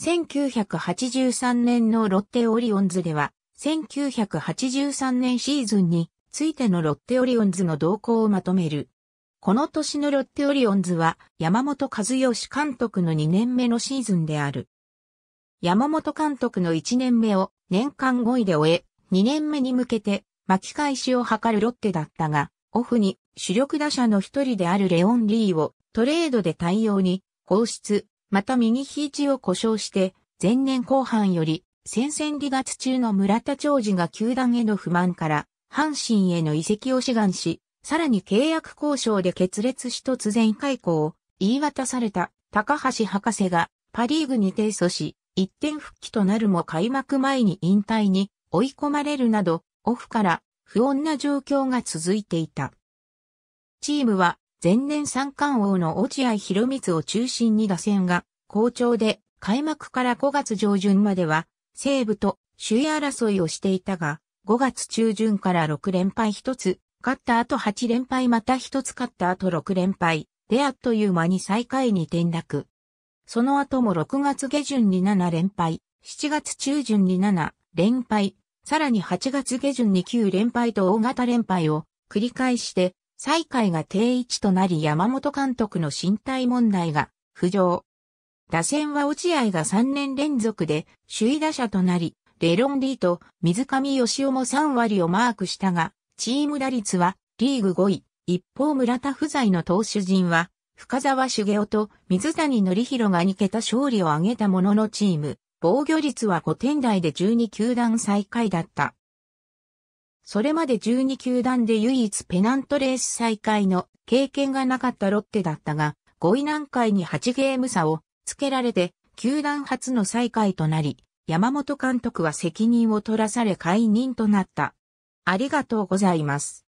1983年のロッテオリオンズでは、1983年シーズンについてのロッテオリオンズの動向をまとめる。この年のロッテオリオンズは山本和義監督の2年目のシーズンである。山本監督の1年目を年間5位で終え、2年目に向けて巻き返しを図るロッテだったが、オフに主力打者の一人であるレオン・リーをトレードで対応に放出、また右肘を故障して、前年後半より、戦線離脱中の村田長治が球団への不満から、阪神への移籍を志願し、さらに契約交渉で決裂し突然解雇を言い渡された高橋博士がパリーグに提訴し、一点復帰となるも開幕前に引退に追い込まれるなど、オフから不穏な状況が続いていた。チームは前年三冠王の落合博光を中心に打線が好調で開幕から5月上旬までは西武と首位争いをしていたが5月中旬から6連敗1つ、勝った後8連敗また1つ勝った後6連敗、であっという間に最下位に転落。その後も6月下旬に7連敗、7月中旬に7連敗、さらに8月下旬に9連敗と大型連敗を繰り返して最下位が定位置となり山本監督の身体問題が浮上。打線は落合が3年連続で首位打者となり、レロンリーと水上義雄も3割をマークしたが、チーム打率はリーグ5位。一方村田不在の投手陣は、深沢茂雄と水谷則弘が2桁勝利を挙げたもののチーム、防御率は5点台で12球団最下位だった。それまで12球団で唯一ペナントレース再開の経験がなかったロッテだったが、5位南海に8ゲーム差をつけられて、球団初の再開となり、山本監督は責任を取らされ解任となった。ありがとうございます。